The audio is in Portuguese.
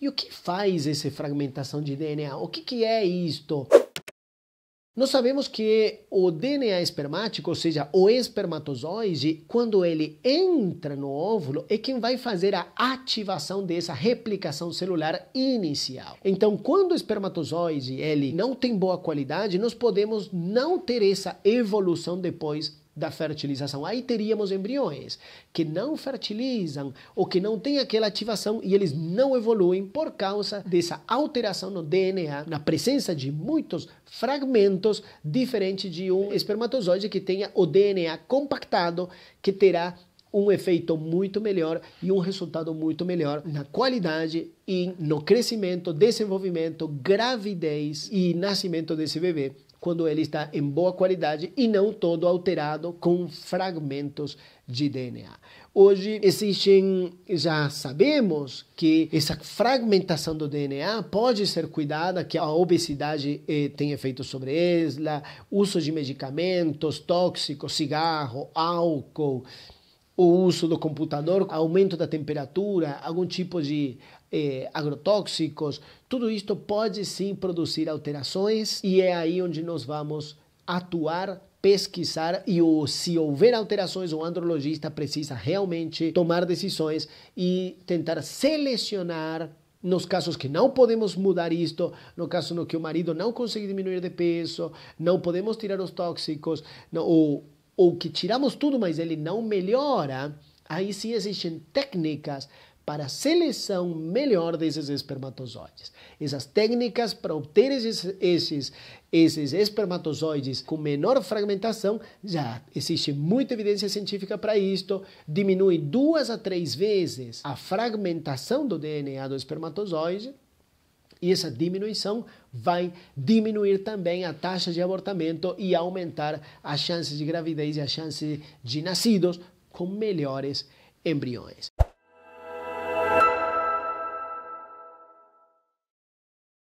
E o que faz essa fragmentação de DNA? O que, que é isto? Nós sabemos que o DNA espermático, ou seja, o espermatozoide, quando ele entra no óvulo, é quem vai fazer a ativação dessa replicação celular inicial. Então, quando o espermatozoide ele não tem boa qualidade, nós podemos não ter essa evolução depois da fertilização. Aí teríamos embriões que não fertilizam ou que não têm aquela ativação e eles não evoluem por causa dessa alteração no DNA, na presença de muitos fragmentos, diferente de um espermatozoide que tenha o DNA compactado, que terá um efeito muito melhor e um resultado muito melhor na qualidade e no crescimento, desenvolvimento, gravidez e nascimento desse bebê quando ele está em boa qualidade e não todo alterado com fragmentos de DNA. Hoje existem, já sabemos que essa fragmentação do DNA pode ser cuidada, que a obesidade eh, tem efeito sobre ela, uso de medicamentos tóxicos, cigarro, álcool, o uso do computador, aumento da temperatura, algum tipo de eh, agrotóxicos, tudo isto pode sim produzir alterações e é aí onde nós vamos atuar pesquisar e o, se houver alterações, o andrologista precisa realmente tomar decisões e tentar selecionar nos casos que não podemos mudar isto, no caso no que o marido não consegue diminuir de peso, não podemos tirar os tóxicos, não, ou ou que tiramos tudo, mas ele não melhora, aí sim existem técnicas para a seleção melhor desses espermatozoides. Essas técnicas para obter esses, esses, esses espermatozoides com menor fragmentação, já existe muita evidência científica para isto, diminui duas a três vezes a fragmentação do DNA do espermatozoide, e essa diminuição vai diminuir também a taxa de abortamento e aumentar as chances de gravidez e as chances de nascidos com melhores embriões.